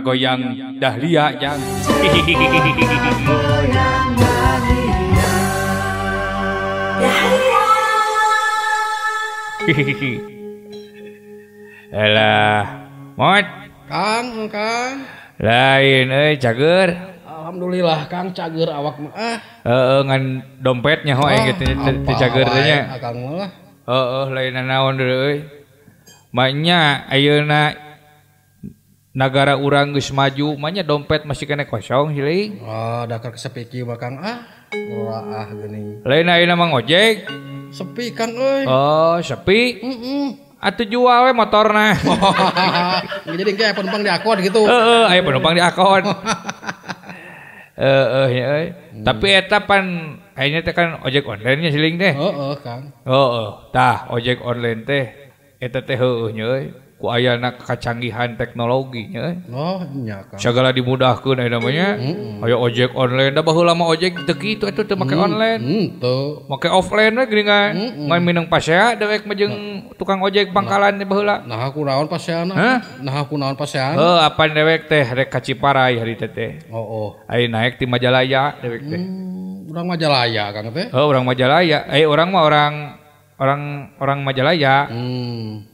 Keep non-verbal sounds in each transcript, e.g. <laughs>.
goang dahlia yang lain eh, cager Alhamdulillah kan cagur awak ah. eh, eh, dompet ah, nyanya lain mainnya Aayo na negara urang geus maju mah dompet masih kena kosong hiling oh dakar kesepi kieu bakang ah Wah ah geuning lain ayeuna mah ngojek sepi kang euy oh sepi heeh mm -mm. Atuh jual we motorna. <laughs> Jadi kayak penumpang di akun gitu. Heeh, aya penumpang di akun. <laughs> Heeh, ya euy. Tapi eta pan kayaknya teh kan ojek online nya siling teh. Heeh, Kang. Heeh, tah ojek online teh eta teh nya euy. ayah kacanggihan teknologinyayagala oh, dimudahku na namanya ayo ojek online dah bahu lama oojek itu online make offline dewek majeng tukang ojek pangkalan dewek tehci haritete naik di majalay oh, oh. majalay hmm, eh, orang Majalay orang mau orang orang-orang majalay hmm.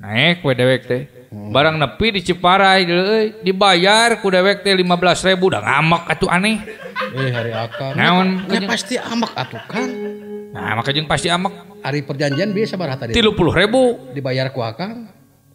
Hmm. barang nepi dicipara eh, dibayar kuda wT 15.000 auh aneh eh, pasti a maka pasti a hari perjanjian biasa bara tadi0.000 dibayar ku akan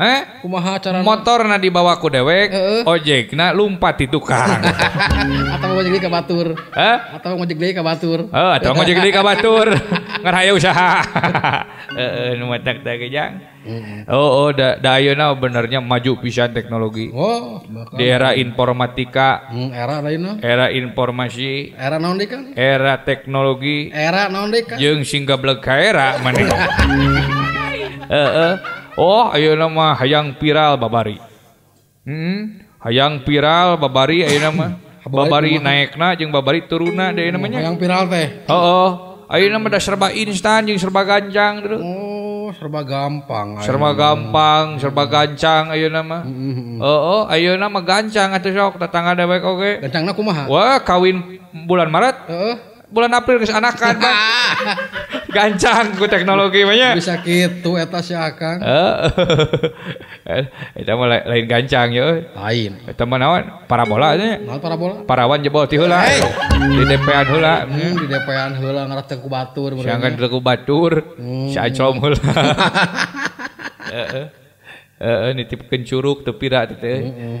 Eh? Kumaha cara motor na dibawa ku dewek, e -e. ojek na lumpat di tukang. <laughs> atau mau jadi kabatur Eh? Atau mau jadi ka Eh, oh, atau mau jadi ka batur. <laughs> Ngan usaha. <laughs> eh nu matak teh kejang. Oh, oh da, da ayeuna benernya maju pisan teknologi. Oh, bakal. Di era informatika. Hmm, era lain Era informasi. Era naon deui kan? Era teknologi. Era naon deui kan? Jeung singgablek ka era maneh. Heeh. Oh aayo nama hayang viral babaari hmm? hayang viral babaari nama babaari naik na baba turuna viral serba instan serba gancang oh, serba gampang serma gampang serba gancang Aayo namaayo nama hmm, hmm, ganng atwe Wah kawin bulan Maret bulan April ke anakan bang. <laughs> Gancang ku teknologi banyak. Bisa gitu eta si Akang. <laughs> eta mah lain gancang ya Lain. Eta mah naon? Parabola nya. Naon parabola? Parawan jebol ti heula. Hey. Di DP-an heula. Hmm, di DP-an heula ngarep ku batur. Siangan ya. ku batur. Hmm. Si Acom heula. <laughs> Heeh. Heeh nitipkeun curug teu teh. Heeh.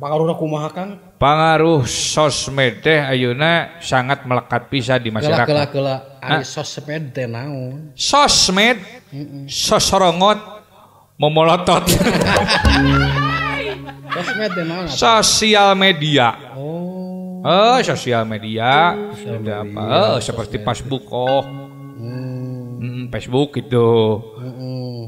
Pengaruh kumaha Kang? Pengaruh sosmed teh ayuna sangat melekat bisa di masyarakat. Kela kela ari sosmed teh naon? Sosmed? Sosorongot memolotot. <laughs> sosmed teh naon? Sosial media. Oh. Eh, sosial media. sudah apa? Eh, seperti Facebook oh. Hmm. Facebook itu.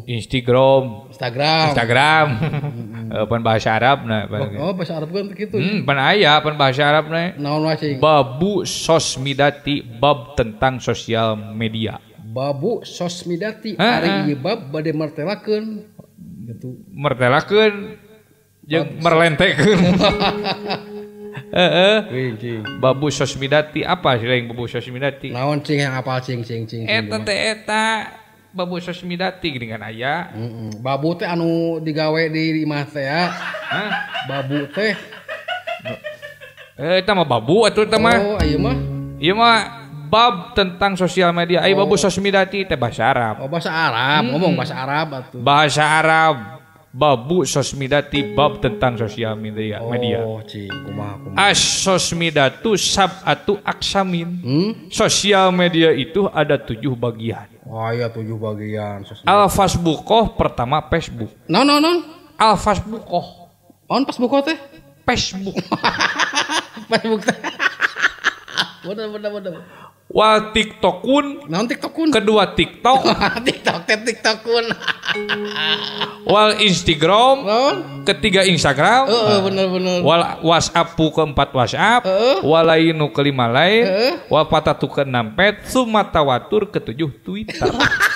Instagram. Instagram. Instagram. <laughs> uh, pan bahasa Arab nah oh, gitu. oh bahasa Arab kan begitu hmm, pan ayah pan bahasa Arab nah naon wasing babu sosmidati bab tentang sosial media babu sosmidati hari ini bab bade martelakeun gitu martelakeun jeung merlentekeun <laughs> Heeh. babu sosmidati apa sih yang babu sosmidati? Naon cing yang apa cing cing cing. Eta teh eta babu sosmiidati ringan aya babu teh anu digawe di rumah saya babu teh eh, babu oh, bab tentang sosial media babu oh. sosmidati teh bahasa Arab oh, Arab ngomong hmm. bahasa Arab bahasa Arab babu sosmidati bab tentang sosial media oh, media as kumah, kumah. as sosmidatu aksamin hmm? sosial media itu ada tujuh bagian oh iya tujuh bagian al facebookoh pertama facebook non non non al facebookoh on facebookoh teh facebook facebook <laughs> teh Wah TikTokun. Non TikTokun. Kedua TikTok. <laughs> TikTok teh TikTokun. <laughs> Wal Instagram. Ketiga Instagram. Heeh uh, uh, bener bener. Wal WhatsApp keempat WhatsApp. Heeh. Walainu kelima lain. Heeh. Uh, patatu keenam pet. Sumatawatur ketujuh Twitter. <laughs>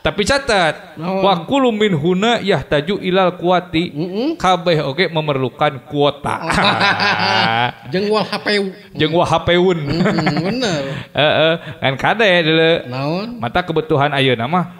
Tapi catat, oh. wa kullu min huna yahtaju ilal kuati Mm -mm. Kabeh okay, memerlukan kuota. Ah, ah, ah, Jeung wal HP. Jeung wal HPun. Mm bener. <laughs> Heeh, kan kade deuleu. Naon? Mata kebutuhan ayeuna mah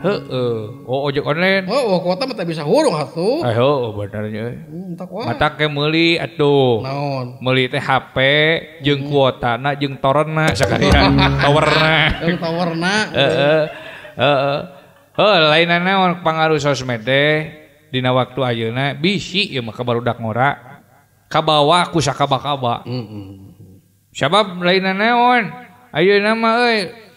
he oh, ojok online bisauhmeli T HP jeung kuota nang torna kawarnana lainruh sodina waktuayo na bisi makabar udah ngokabawakukabakaba hmm, hmm, hmm. sabab lain neon Aayo nama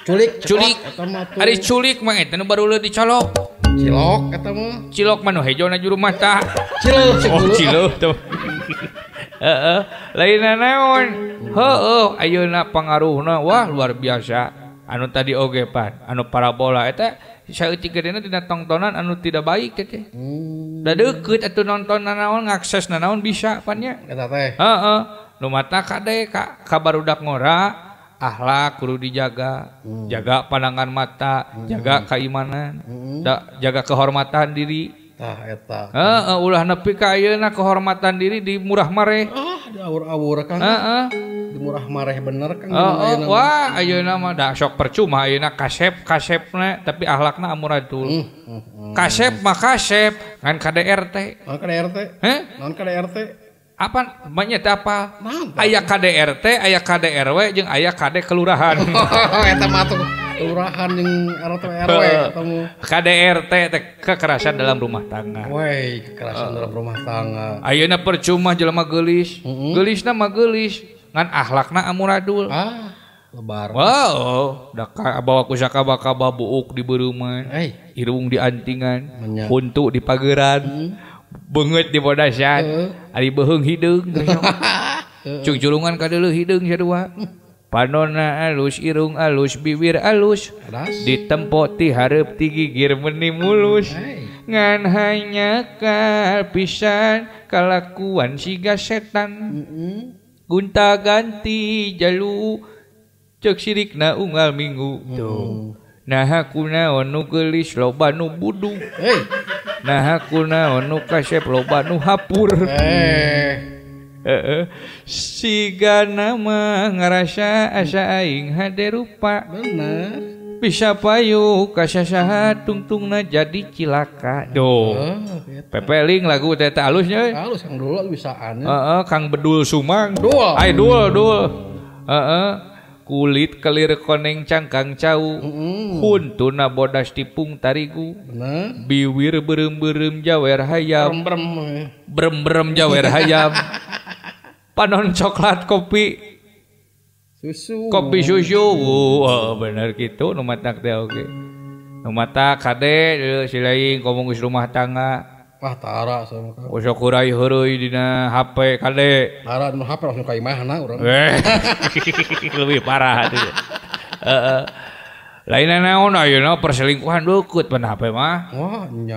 culik culik banget baru dicolokok ketemucilok hijau ju mataonuna pengaruh Wah luar biasa anu tadi ogepan anu parabola tidak tontonan anu tidak baik hmm. nontonnaon ngakses nanaon bisanya matakakdek Kak kabar udah ngorah akhlak perlu dijaga hmm. jaga pandangan mata hmm. jaga keimanan ndak hmm. jaga kehormatan diri ulah nepi keyeuna kehormatan diri di murah mareur-awur ah, di murah mare bener kan Aayouna sok percuma Auna kasep kasep tapi akhlakna Amuratul kasep bak kasep kan KDRTRT non KRT banyak apa ayaah KDRT ayaah KDRW jeung ayah kadek kelurahan <laughs> oh, KDRT tek kekerasan dalam rumah tangan Auna percuma jele gelis gelis nama gelis ngan akhlakna Amuradul ah, lebar Wowwakaba babuk diber rumah hidungdiantingan untuk di pagegeraran Bugut di boddasaan Ari bohong hidung cungculan kadalu hidung Panona alus irung alus biwir alus ditempo ti haep tigir meni mulusngan hanya kalpisaan kaakuan siga setan Gunta ganti jalu cek sidik na Unal Minggu do. Nahakuna onu geis lobanuung nahuna onu kasep lobanu hapur eh. siga nama ngerasa asaing had ru pak pis pay kasya tungtung na jadi kilaka dong oh, pepelling lagu ausnya eh. kang bedul sumang do ay du do eh kulit kelir koneng cangkang cau hun tuna bodas tipung tarigu biwir berem berem jawer hayam berem eh. berem, berem jawer hayam <laughs> panon coklat kopi susu kopi susu oh, oh bener gitu nomatak teh oke okay. numatak kade eh, silain ngomong rumah tangga Wah tara sama. Usah kurai hurui dina HP kade. Tara nu HP langsung ka mana urang. Eh. <laughs> Lebih parah itu. Heeh. Lain naon no perselingkuhan dukut pan HP mah. Wah, oh, nya.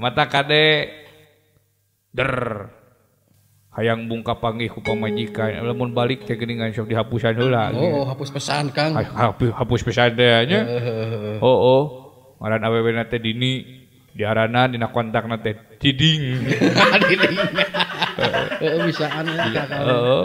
mata kade, der hayang bungka panggih ku pamajikan lamun balik teh geuningan sok dihapusan heula oh, oh hapus pesan kang hapus, hapus pesan teh nya oh oh ngaran awewe na teh dini diarana dina kontakna teh diding. tiding <laughs> bisa aneh iya, heeh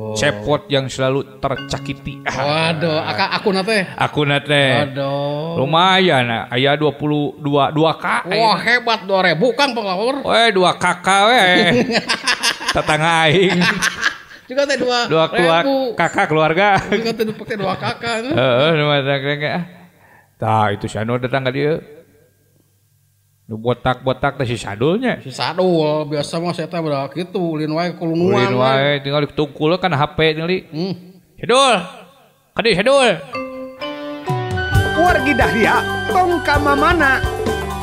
Oh. Cepot yang selalu tercakiti. Waduh, ah. aku nate. Ya? Aku nate. Waduh. Lumayan, ayah dua puluh dua dua k. Wah, hebat 2000 Kang penglawur. eh dua KK eh <laughs> Tetangga aing. Juga teh dua, dua keluar, kakak keluarga. Juga teh pakai dua kakak. Heeh, uh, kayak kakak. Tah, itu Syano datang ke dia botak-botak teh si sadulnya. Si sadul biasa mah saya teh bedak gitu ulin wae kulunuan Ulin wae tinggal ditungkul kan HP tinggal Hmm. Sadul. Kadi sadul. Wargi Dahlia tong ka mana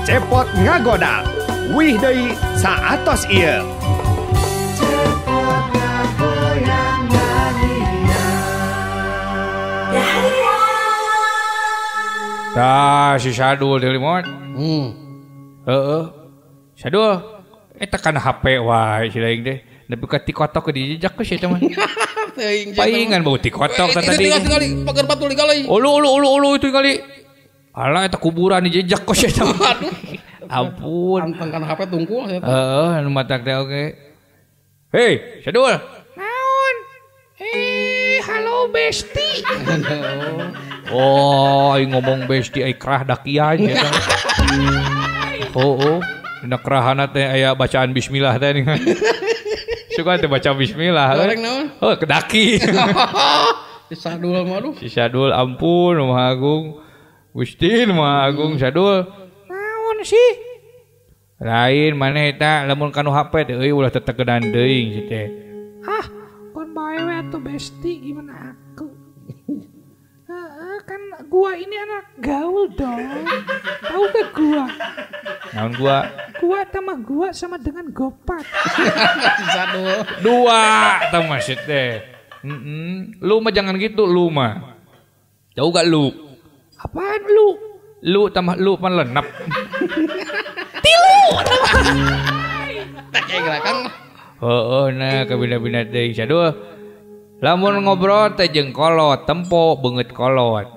Cepot ngagoda. Wih deui saatos ieu. Tah, si sadul dari mod. Hmm. Heeh. Saduh. Eta eh, kan HP wae si lain deh. nabi ke tikotok ke dijejak ke sih teman. <laughs> Paingan bau tikotok eh, tadi. Itu tinggal pagar batu kali. Ulu ulu ulu ulu itu kali. Alah eta kuburan dijejak kok sih teman. <laughs> Aduh. Ampun. Anteng kan HP tungku. Heeh, anu matak teh oke. Hei, Sadul. Naon? Hei, eh, halo Besti. <laughs> oh, ngomong Besti ai krah dakian ya oh oh dina kerahana teh aya bacaan bismillah teh nih <laughs> suka teh baca bismillah goreng naon oh kedaki <laughs> Sisa sadul mah aduh si sadul ampun mah agung Gusti mah agung hmm. sadul naon sih lain mana eta lamun kanu HP teh euy ulah tetegedan sih teh ah kon bae we atuh besti gimana kan gua ini anak gaul dong. Tahu ke gua? Naon gua? Gua sama gua sama dengan gopat. Satu. Dua. Tahu maksud Lu mah jangan gitu lu mah. Tahu gak lu? Apaan lu? Lu tambah lu pan lenap. <laughs> Tilu. Tak kayak gerakan. Oh, oh nah kebina-bina deh. Aduh. Lamun ngobrol teh jeng kolot, tempo banget kolot.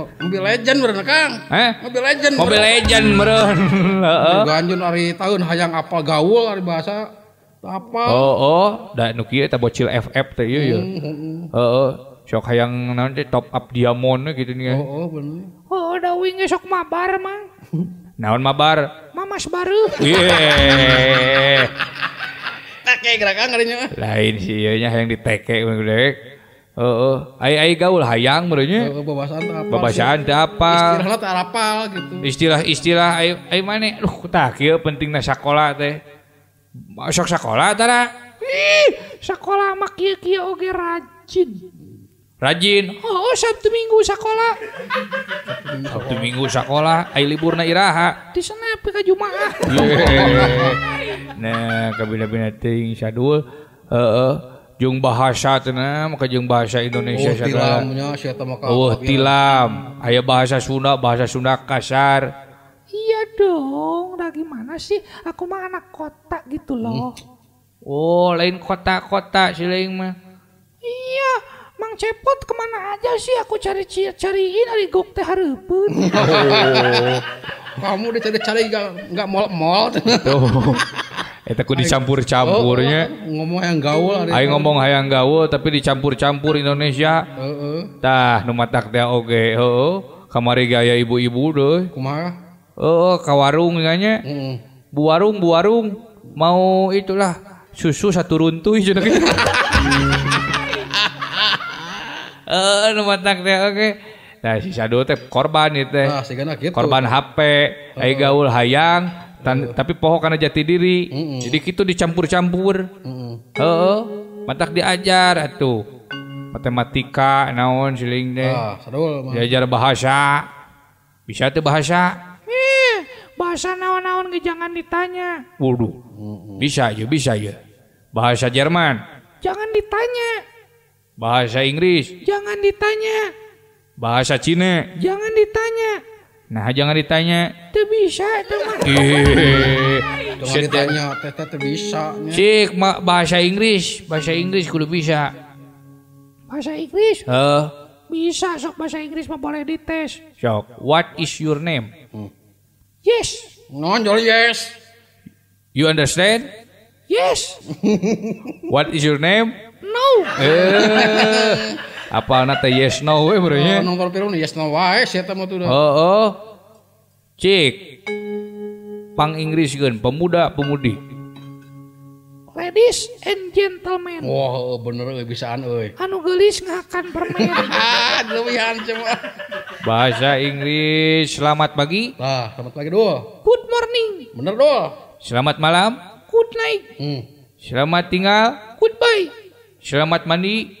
Mobil Legend meren Kang. Eh? Mobile Legend. mobil meren. Legend meren. Heeh. Ganjun ari tahun hayang apa gaul hari bahasa apa? Oh, oh, da nu kieu bocil FF teh ieu ya. Iya. Hmm, hmm, hmm. Heeh. Sok hayang naon top up diamond gitu nih. Eh. Oh, oh bener. Oh, da wingi sok mabar mang? <laughs> Naon mabar? Mamas baru. Iya. Teke gerakan ngarinya. Lain sih ieu nya hayang diteke bener. gaul hayang benya pebasaan dapat istilah-istilah man tak penting sekolah teh bakok sekolah sekolahge rajin rajin Oh, oh satu minggu sekolah waktu minggu sekolah liburna Ihaahdul <laughs> eh Jung bahasa tena maka jung bahasa Indonesia oh, tilamnya oh tilam ayah bahasa Sunda bahasa Sunda kasar iya dong lagi mana sih aku mah anak kota gitu loh hmm. oh lain kota-kota sih lain mah iya Mang Cepot kemana aja sih aku cari cariin dari gok teh hareupeun <laughs> oh. kamu udah cari-cari nggak nggak mall-mall oh. <laughs> Eta ya, ku dicampur-campurnya. Oh, oh, ngomong hayang gaul. Ayo ngomong hayang gaul tapi dicampur-campur Indonesia. Heeh. Oh, uh, oh. uh. Tah nu matak teh oge. Heeh. Kamari gaya ibu-ibu deh. Kumaha? Oh, ka warung nganya. Heeh. Bu warung, bu warung. Mau itulah susu satu runtuh cenah gitu. <laughs> Eh, nu matak teh oge. Nah, si Sado teh korban itu teh. Nah, korban HP, ayo gaul hayang, Tan, tapi pohon karena jati diri mm jadi kita gitu dicampur-campur mm heeh matak diajar atuh matematika naon siling deh ah, diajar bahasa bisa tuh bahasa eh bahasa naon-naon jangan ditanya waduh mm bisa aja bisa aja bahasa Jerman jangan ditanya bahasa Inggris jangan ditanya bahasa Cina jangan ditanya Nah jangan ditanya, tuh bisa tuh. Jangan ditanya, teteh tuh bisa. Cik bahasa Inggris, bahasa Inggris kudu bisa. Bahasa Inggris? Heh. Bisa sok bahasa Inggris mah boleh dites. Sok. What is your name? Hmm. Yes. Nonjol yes. You understand? Yes. What is your name? No. Eh apa anak teh yes no we bro ya oh, nomor pirun yes no wae sih tamu tuh oh oh cik pang Inggris kan pemuda pemudi ladies and gentlemen wah wow, oh, bener bisaan euy <laughs> anu gelis ngakan permen lebihan <laughs> cuma bahasa Inggris selamat pagi lah selamat pagi doh good morning bener doh selamat malam good night hmm. selamat tinggal goodbye selamat mandi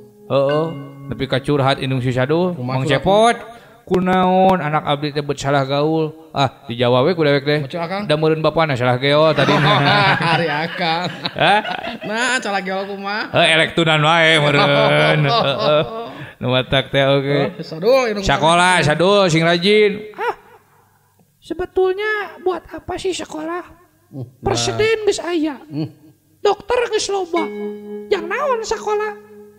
oh tapi kacurhat indung Sadu, mang cepot kunaon anak abdi teh salah gaul ah dijawab we kudewek deh da meureun bapana salah geol tadi <laughs> hari akang nah salah geol kumaha heuh elek tunan wae meureun <laughs> heeh nu watak teh oge oh, sekolah sadul sing rajin ah sebetulnya buat apa sih sekolah uh, presiden nah. geus aya hmm. dokter geus loba yang naon sekolah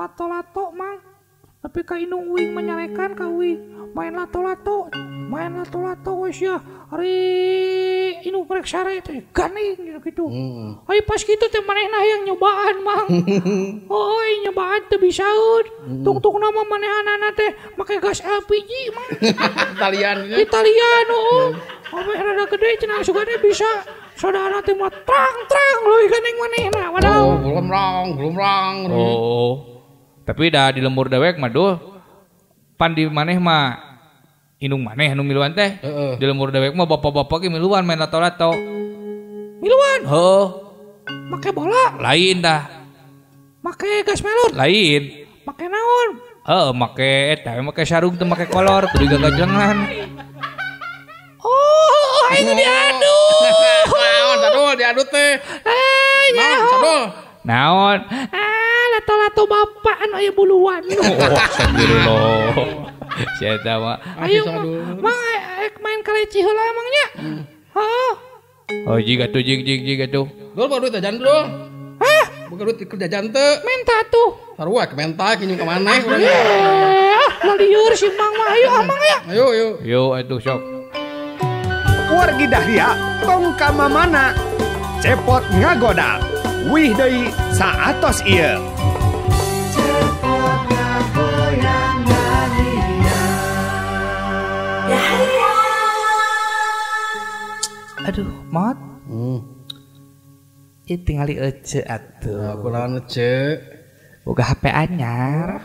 lato-lato mang tapi ka inung uing menyarekan ka uing main lato-lato main lato-lato wes ya hari inung merek sare itu ganing gitu gitu hmm. Ay, pas gitu teh manehna yang nyobaan mang <laughs> oh nyobaan teh bisaun hmm. tung-tung nama anak teh make gas LPG mang <laughs> Italian ya? Italian oh Omeh rada gede cenah sugane bisa saudara teh mah terang loh leuwih ganing manehna padahal oh, belum rang belum rang oh tapi dah di lemur dewek mah duh pandi maneh mah inung maneh anu miluan teh uh, uh. di lemur dewek mah bapak-bapak miluan main lato-lato miluan heuh make bola lain dah make gas melon lain make naon Oh, make eta eh, make sarung teu make kolor kudu gajengan. oh aing diadu <laughs> naon sadul diadu teh eh, ya naon sadul naon eh, lato-lato bapak anu aya buluan. <laughs> Oh, astagfirullah. <laughs> Saya tahu. Ayo, mang main kaleci heula emangnya. Oh. Oh, jiga tuh jika jig jiga tuh. Dul baru duit jajan dulu. Hah? Bukan duit kerja jante. Menta tuh. Sarua ke menta kemana? ke mana eh, ah, si Mang mah ayo amang ah, ya. Ayo ayo. Ayo, ayo, sok. Wargi Dahlia kama mana? cepot ngagoda Wih Dei saatos iya. aduh mod hmm. itu tinggal aja atuh ya, aku lawan aja buka HP anyar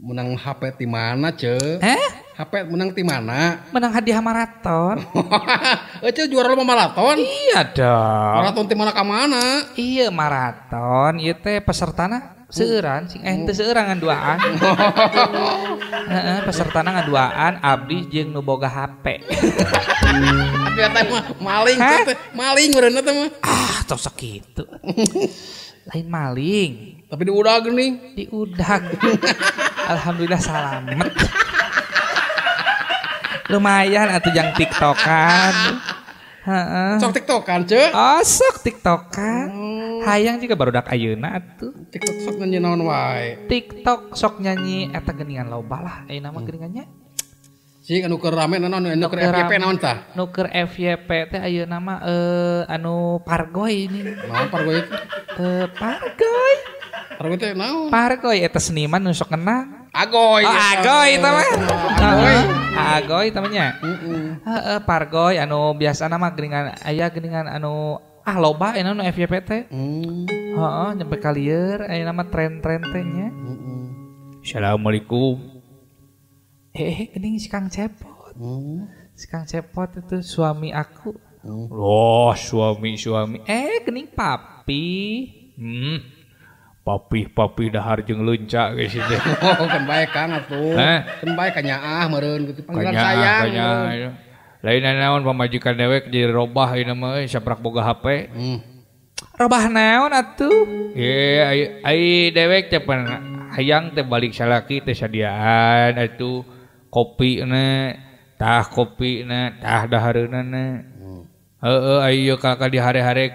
menang HP di mana ce eh HP menang di mana menang hadiah maraton aja <laughs> eh, juara lomba maraton iya dong maraton di mana ke iya maraton itu iya, peserta. Nah seuran sing eh teu seueur ngaduaan <laughs> heeh peserta ngaduaan abdi jeung nu boga HP ternyata mah maling maling urang teh mah ah tos sakitu lain maling tapi diudag nih diudag <laughs> alhamdulillah selamat, lumayan atau yang tiktokan Heeh. Sok TikTokan, cuy. Oh, sok TikTokan. Hmm. Hayang juga baru dak ayeuna atuh. TikTok sok nyanyi naon wae. TikTok sok nyanyi eta geuningan loba lah ayeuna mah hmm. geuningannya. Si anu keur rame naon anu, anu keur FYP naon tah? Nu keur FYP teh ayeuna mah eh anu pargoy ini. Naon pargoy? Eh pargoy. Pargoy teh naon? Pargoy eta seniman nu sok kenang. Agoy. Oh, agoy teh mah. Agoy. Agoy iya. temennya. Heeh. Uh -uh. Pargoy anu biasa nama geringan aya geringan anu ah loba ini eh, anu FYP teh. Mm. Heeh, nyampe kalier aya eh, nama tren-tren teh nya. Heeh. Assalamualaikum. Hehe, gening si Kang Cepot. Mm. Si Kang Cepot itu suami aku. Mm. Oh, suami-suami. Eh, gening papi. Hmm. Papih papidahhar jengluncakikan kanya mar pemajkan dewek jadi hmm. robah ini namanyaprak Boga HP robah neon atuh ay dewek aya balik salahaan itu kopitah kopitahdahhar hmm. ayo kakak di hari-hare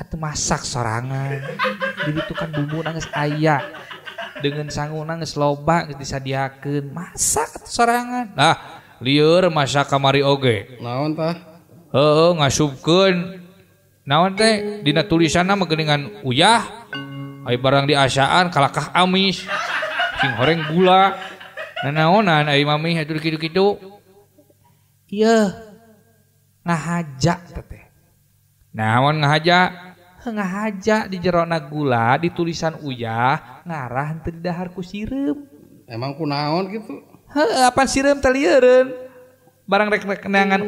at masak sorangan <laughs> dikan dulu ayah dengan sangunangnge sloba bisa diaken masak serangan nah liar masa kamari Oge nga nawan teh Dina tulisana mengenenngan uyah Hai barang dian kakah amis King goreng gula nahjak nawan ngajak gahjak di jerona gula di tulisan uyah ngarah terdahharku sirup emangku naon gitu apa sirimtaliren barang rek-rekenangan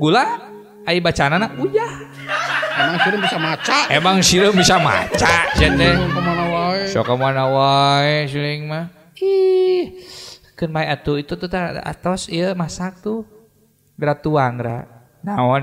gula A baca anak bujahang bisa maca Emang sirup bisa maca jenenguh ituos il satu berat tuagra naon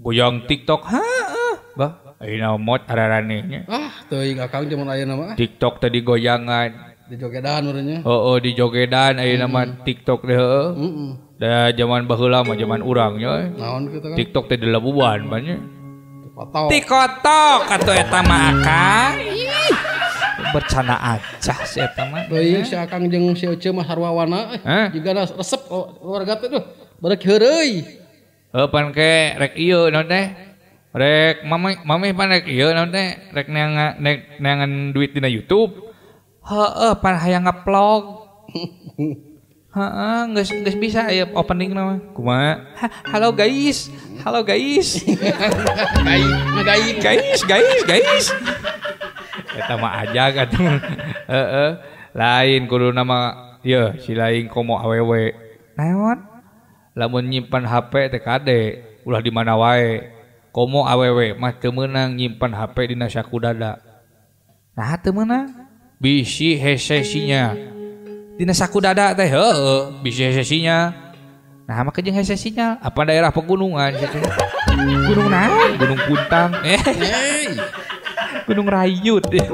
goyang TikTok ha eh. bah ayeuna mot araranehnya ah teuing akang zaman ayo mah TikTok tadi goyangan di jogedan urangnya oh, oh di jogedan ayo mah TikTok deh heeh mm -mm. da zaman baheula mah zaman urangnya eh. naon kitu kan TikTok teh dalam uban banyak Tikotok atau eta mah akang bercana aja si eta mah. Deui iya, si Akang jeung si oce mah sarwawana eh? eh? juga resep keluarga oh, teh tuh. Barek heureuy. Eh pan ke rek iyo non teh. Rek mami mami pan rek iyo non teh. Rek neangan nek neangan duit dina YouTube. Heeh pan hayang ngaplog. Heeh, geus <laughs> geus bisa ya opening nama. Kumaha? Halo guys. Halo <laughs> guys. guys, guys, guys, guys. Eta mah aja kan. Heeh. Lain kudu nama ya si lain komo awewe. Naon? lamun nyimpan HP TKD ulah di mana wae komo awewe mah temenang nyimpan HP di nasyaku dada nah temenang bisi hesesinya di nasyaku dada teh heeh bisi hesesinya nah maka jeung hesesinya apa daerah pegunungan gitu. gunung nah gunung puntang eh gunung rayut ya.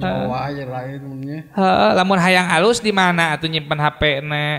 Coba aja lain lamun hayang alus di mana atau nyimpan HP nek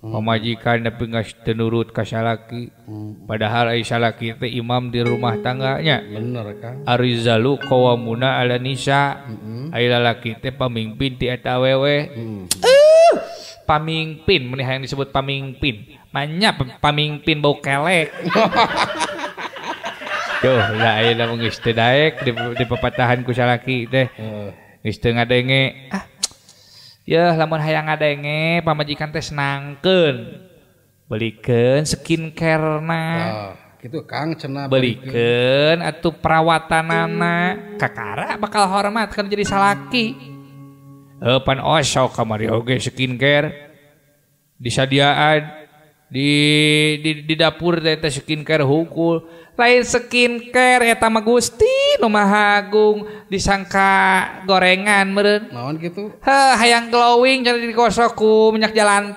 pemajikan hmm. memajikan tapi nggak tenurut kasalaki hmm. padahal Aisyah laki imam di rumah tangganya bener kan Arizalu kawamuna ala nisa mm -hmm. laki itu pemimpin ti eta wewe mm. uh, pamimpin menih yang disebut pamimpin manya pamimpin bau kelek <laughs> Duh, lah ayeuna geus daek di, di pepatahan ku salaki teh. Heeh. Geus Ah, lamb hayang adange pemajikan tes naken beliken skin karena oh, itu kan ce beken atuh perawatan nana Kakara bakal hormat kan jadi salahpan oh, kamari skin care bisa dia aduh di dapur dari skin care hukul lain skin careretama Gusti rumahgung disangka gorengan meren gitu hayang glowing jadi digosokku minyak jalan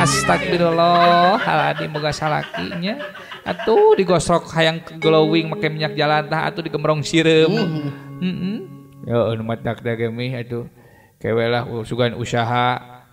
astag salahnya atauuh digosok hayang glowing maka minyak jalan atau digemrong simuh hmm. kewelahka usaha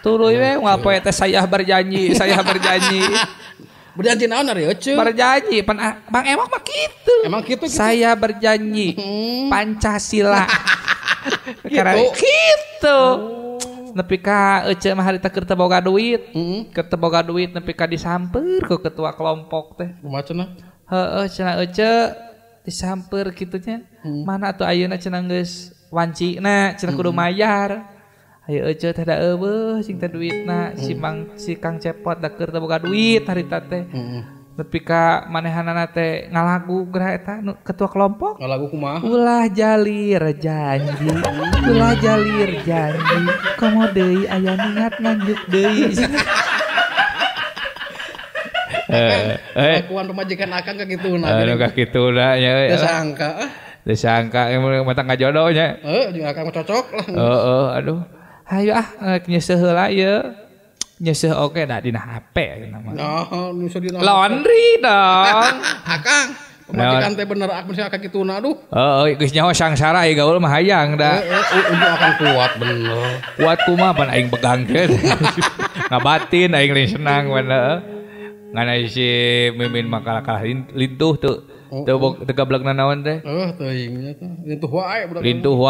Tuluy we poe teh saya berjanji, saya berjanji. <laughs> berjanji naon ari euceung? Berjanji pan ah, Bang Emok mah kitu. Emang kitu gitu. Saya berjanji hmm. Pancasila. <laughs> <laughs> Karena kitu. Gitu. Oh. Nepi ka Ece mah harita keur boga duit. Mm -hmm. boga duit nepi ka disampeur ku ketua kelompok teh. Kumaha cenah? Heeh, cenah Ece disamper kitunya. Mm -hmm. Mana tuh ayeuna cenah geus wanci na cenah kudu hmm. mayar ayo aja ada duit nah mm. simang sikang cepot daker terbuka duit hari tate mm. tapi Ka manehanana teh ngalagu Greta ketua kelompok ngalagu lagu ulah jalir janji ulah jalir janji komode ayah niat nganjuk deui eh, kelakuan pemajikan akan kayak gitu nah. Aduh kayak gitu nah ya. Disangka. Disangka yang mata nggak jodohnya. Eh, juga akan cocok lah. Heeh, aduh. Ayo ah rek eh, lah ya ieu. oke seuh oge okay, da dina HP nama. Nah, nu dina. Laundry dong. Akang. <laughs> Ah, Pematikan teh bener aku misalnya kayak gitu aduh. Heeh, oh, oh, geus nyaho sangsara ya gaul mah hayang dah. Udah eh, eh, akan kuat bener. Kuat kuma pan aing pegangkeun. <laughs> Ngabatin aing senang bener. Ngana si mimin makalah kalah lintuh tuh. Oh, oh. naon tehtu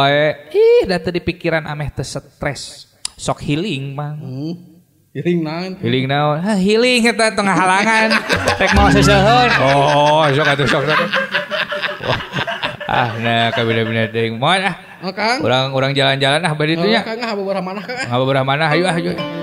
eh, ih dah di pikiran ameh te stres sok healing mang hmm. healing naon healing naon ha ah, healing kita tengah halangan tek <laughs> mau sesehun oh sok atuh sok sok ah nah kabeh bina deh, moal ah oh, orang orang jalan-jalan ah bari teh oh, ya kang ah beberapa mana kang ah beberapa mana ayo ah ayo